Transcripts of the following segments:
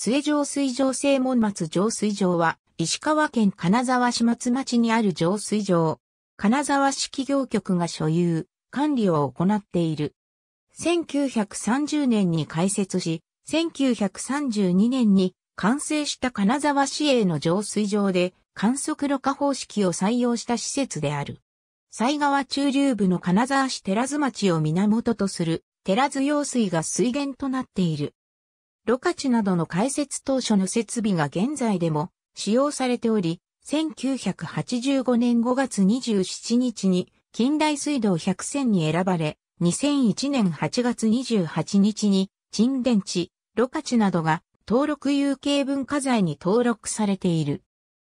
末上水上正門松上水上は、石川県金沢市松町にある上水上。金沢市企業局が所有、管理を行っている。1930年に開設し、1932年に完成した金沢市営の上水場で観測の過方式を採用した施設である。西川中流部の金沢市寺津町を源とする寺津用水が水源となっている。ロカチなどの開設当初の設備が現在でも使用されており、1985年5月27日に近代水道100選に選ばれ、2001年8月28日に沈殿地、ロカチなどが登録有形文化財に登録されている。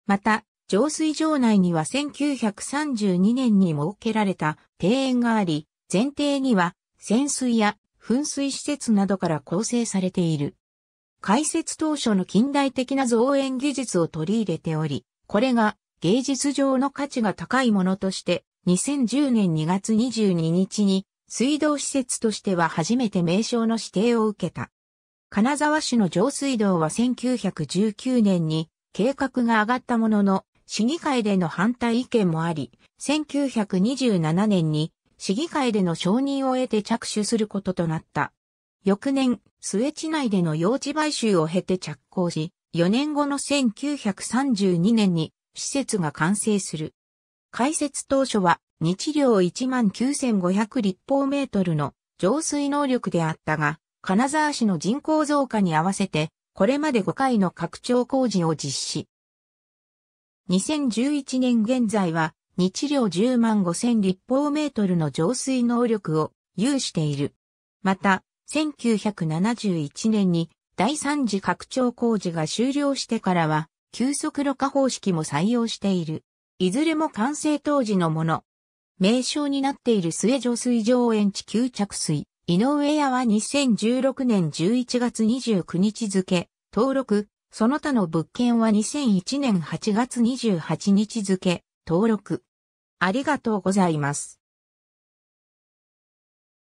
また、浄水場内には1932年に設けられた庭園があり、前提には潜水や噴水施設などから構成されている。開設当初の近代的な造園技術を取り入れており、これが芸術上の価値が高いものとして、2010年2月22日に水道施設としては初めて名称の指定を受けた。金沢市の上水道は1919年に計画が上がったものの、市議会での反対意見もあり、1927年に市議会での承認を得て着手することとなった。翌年、末地内での用地買収を経て着工し、4年後の1932年に施設が完成する。開設当初は日量19,500立方メートルの浄水能力であったが、金沢市の人口増加に合わせて、これまで5回の拡張工事を実施。2011年現在は、日量10万5000立方メートルの浄水能力を有している。また、1971年に第三次拡張工事が終了してからは、急速ろ過方式も採用している。いずれも完成当時のもの。名称になっている末女水上園地吸着水。井上屋は2016年11月29日付、登録、その他の物件は2001年8月28日付、登録。ありがとうございます。